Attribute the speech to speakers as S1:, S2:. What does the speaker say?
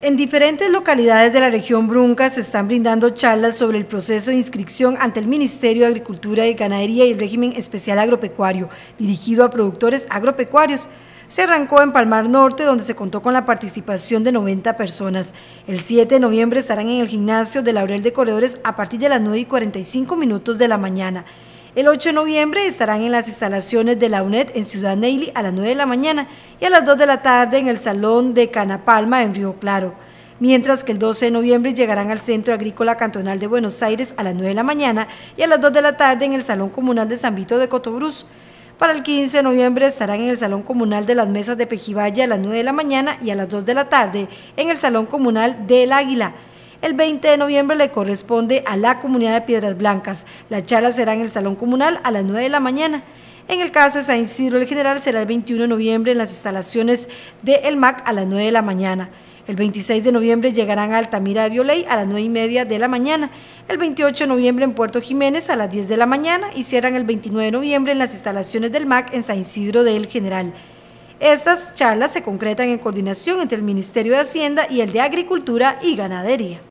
S1: En diferentes localidades de la región Brunca se están brindando charlas sobre el proceso de inscripción ante el Ministerio de Agricultura y Ganadería y el régimen especial agropecuario, dirigido a productores agropecuarios. Se arrancó en Palmar Norte, donde se contó con la participación de 90 personas. El 7 de noviembre estarán en el gimnasio de Laurel de Corredores a partir de las 9 y 45 minutos de la mañana. El 8 de noviembre estarán en las instalaciones de la UNED en Ciudad Neily a las 9 de la mañana y a las 2 de la tarde en el Salón de Canapalma en Río Claro. Mientras que el 12 de noviembre llegarán al Centro Agrícola Cantonal de Buenos Aires a las 9 de la mañana y a las 2 de la tarde en el Salón Comunal de San Vito de Cotobruz. Para el 15 de noviembre estarán en el Salón Comunal de las Mesas de Pejibaya a las 9 de la mañana y a las 2 de la tarde en el Salón Comunal del Águila. El 20 de noviembre le corresponde a la comunidad de Piedras Blancas. La charla será en el Salón Comunal a las 9 de la mañana. En el caso de San Isidro, el general será el 21 de noviembre en las instalaciones del MAC a las 9 de la mañana. El 26 de noviembre llegarán a Altamira de Violey a las 9 y media de la mañana. El 28 de noviembre en Puerto Jiménez a las 10 de la mañana y cierran el 29 de noviembre en las instalaciones del MAC en San Isidro del General. Estas charlas se concretan en coordinación entre el Ministerio de Hacienda y el de Agricultura y Ganadería.